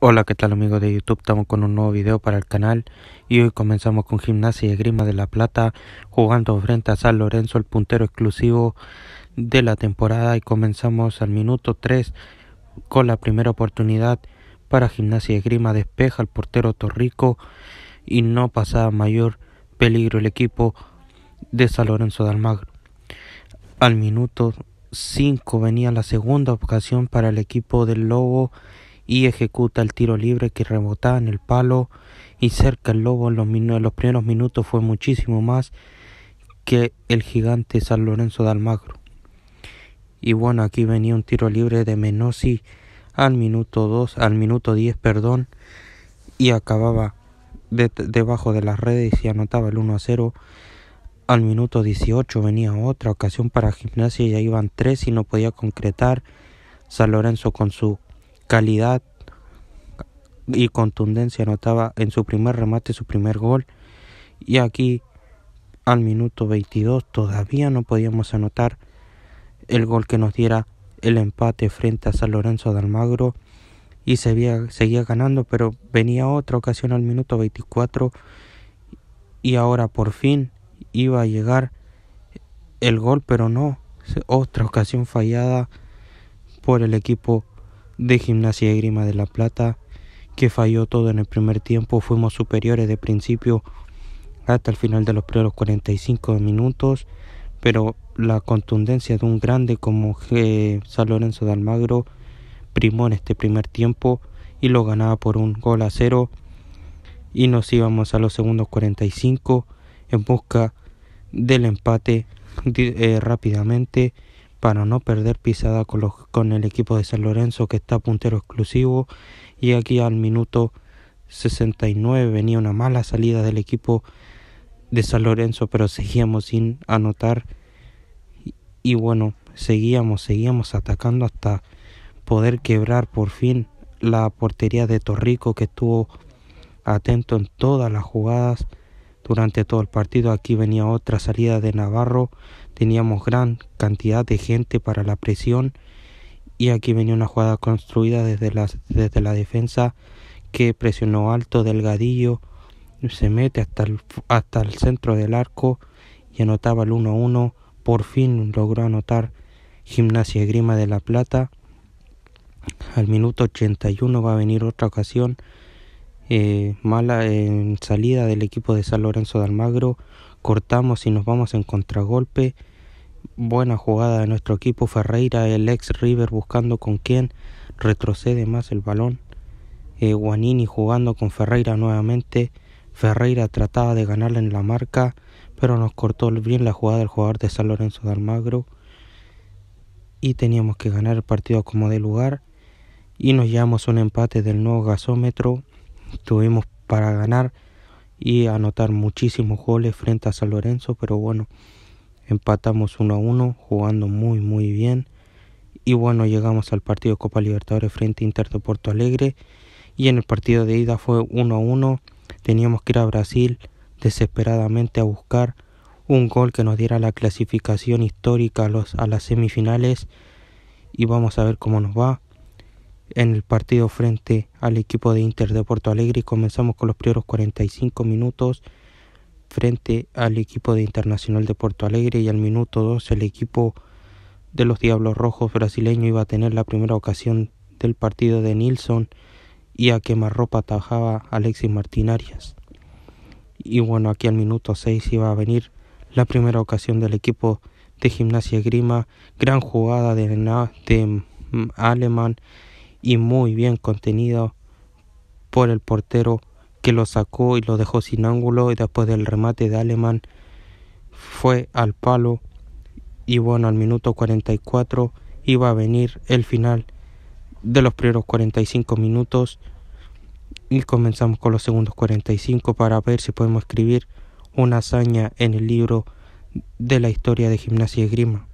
Hola, ¿qué tal amigos de YouTube? Estamos con un nuevo video para el canal y hoy comenzamos con Gimnasia y Grima de La Plata jugando frente a San Lorenzo, el puntero exclusivo de la temporada y comenzamos al minuto 3 con la primera oportunidad para Gimnasia y Grima despeja al portero Torrico y no pasaba mayor peligro el equipo de San Lorenzo de Almagro. Al minuto 5 venía la segunda ocasión para el equipo del Lobo y ejecuta el tiro libre que rebotaba en el palo y cerca el lobo en los, los primeros minutos fue muchísimo más que el gigante San Lorenzo de Almagro. Y bueno, aquí venía un tiro libre de Menosi al minuto 2, al minuto 10, perdón, y acababa debajo de las redes y anotaba el 1 a 0. Al minuto 18 venía otra ocasión para Gimnasia, y ya iban tres y no podía concretar. San Lorenzo con su calidad y contundencia anotaba en su primer remate su primer gol y aquí al minuto 22 todavía no podíamos anotar el gol que nos diera el empate frente a San Lorenzo de Almagro y se seguía ganando pero venía otra ocasión al minuto 24 y ahora por fin iba a llegar el gol pero no otra ocasión fallada por el equipo de Gimnasia y Grima de La Plata, que falló todo en el primer tiempo. Fuimos superiores de principio hasta el final de los primeros 45 minutos, pero la contundencia de un grande como San Lorenzo de Almagro primó en este primer tiempo y lo ganaba por un gol a cero. Y nos íbamos a los segundos 45 en busca del empate eh, rápidamente para no perder pisada con, el equipo de San Lorenzo que está puntero exclusivo y aquí al minuto 69 venía una mala salida del equipo de San Lorenzo pero seguíamos sin anotar y, y bueno seguíamos seguíamos atacando hasta poder quebrar por fin la portería de Torrico que estuvo atento en todas las jugadas durante todo el partido. Aquí venía otra salida de Navarro. Teníamos gran cantidad de gente para la presión. Y aquí venía una jugada construida desde la, desde la defensa que presionó alto, delgadillo. Se mete hasta el, hasta el centro del arco y anotaba el 1-1. Por fin logró anotar Gimnasia Grima de la Plata. Al minuto 81 va a venir otra ocasión eh, mala en salida del equipo de San Lorenzo de Almagro, cortamos y nos vamos en contragolpe. Buena jugada de nuestro equipo Ferreira, el ex River buscando con quién retrocede más el balón. Eh, Guanini jugando con Ferreira nuevamente. Ferreira trataba de ganarle en la marca, pero nos cortó bien la jugada del jugador de San Lorenzo de Almagro. Y teníamos que ganar el partido como de lugar. Y nos llevamos un empate del nuevo gasómetro tuvimos para ganar y anotar muchísimos goles frente a San Lorenzo, pero bueno, empatamos 1 a 1 jugando muy muy bien y bueno, llegamos al partido de Copa Libertadores frente a Inter de Porto Alegre y en el partido de ida fue 1 a 1, teníamos que ir a Brasil desesperadamente a buscar un gol que nos diera la clasificación histórica a, los, a las semifinales y vamos a ver cómo nos va en el partido frente al equipo de Inter de Porto Alegre. Comenzamos con los primeros 45 minutos frente al equipo de Internacional de Porto Alegre y al minuto 2 el equipo de los Diablos Rojos brasileño iba a tener la primera ocasión del partido de Nilsson y a quemarropa tajaba Alexis Arias. Y bueno, aquí al minuto 6 iba a venir la primera ocasión del equipo de Gimnasia Grima, gran jugada de, de Alemán y muy bien contenido por el portero que lo sacó y lo dejó sin ángulo y después del remate de Alemán fue al palo y bueno al minuto 44 iba a venir el final de los primeros 45 minutos y comenzamos con los segundos 45 para ver si podemos escribir una hazaña en el libro de la historia de gimnasia y grima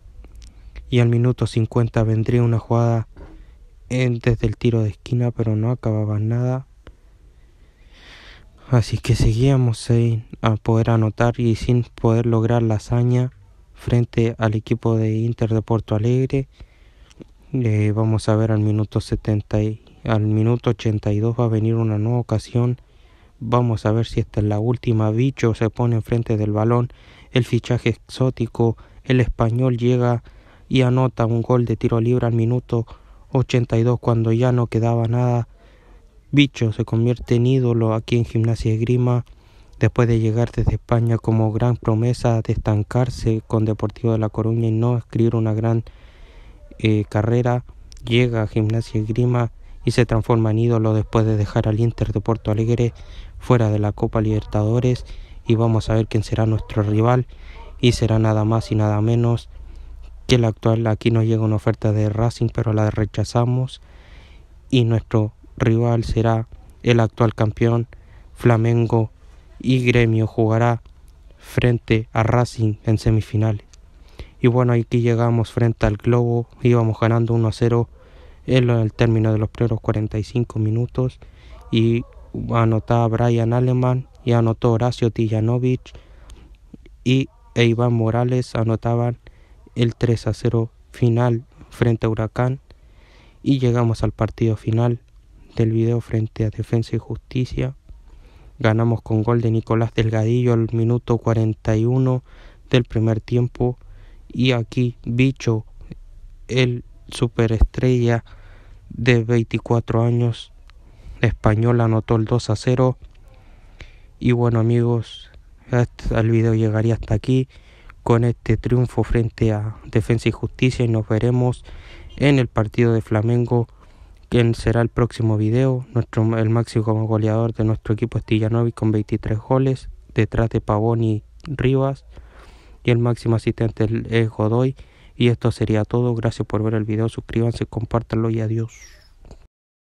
y al minuto 50 vendría una jugada desde el tiro de esquina, pero no acababa nada. Así que seguíamos sin poder anotar y sin poder lograr la hazaña frente al equipo de Inter de Porto Alegre. vamos a ver al minuto 70 y, al minuto 82 va a venir una nueva ocasión. Vamos a ver si esta es la última. Bicho se pone enfrente del balón. El fichaje exótico. El español llega y anota un gol de tiro libre al minuto 82, cuando ya no quedaba nada, Bicho se convierte en ídolo aquí en Gimnasia de Grima después de llegar desde España como gran promesa de estancarse con Deportivo de La Coruña y no escribir una gran eh, carrera, llega a Gimnasia y Grima y se transforma en ídolo después de dejar al Inter de Porto Alegre fuera de la Copa Libertadores y vamos a ver quién será nuestro rival y será nada más y nada menos el actual aquí nos llega una oferta de Racing, pero la rechazamos y nuestro rival será el actual campeón Flamengo y Gremio jugará frente a Racing en semifinales. Y bueno, aquí llegamos frente al Globo, íbamos ganando 1 a 0 en el término de los primeros 45 minutos y anotaba Brian Aleman y anotó Horacio Tijanovic y e Iván Morales anotaban el 3 a 0 final frente a Huracán y llegamos al partido final del video frente a Defensa y Justicia. Ganamos con gol de Nicolás Delgadillo al minuto 41 del primer tiempo y aquí Bicho, el superestrella de 24 años español, anotó el 2 a 0. Y bueno amigos, hasta el video llegaría hasta aquí con este triunfo frente a Defensa y Justicia y nos veremos en el partido de Flamengo Que será el próximo video. Nuestro, el máximo goleador de nuestro equipo es Tillanovi con 23 goles, detrás de Pavoni, Rivas y el máximo asistente es Godoy. Y esto sería todo. Gracias por ver el video. Suscríbanse, compártanlo y adiós.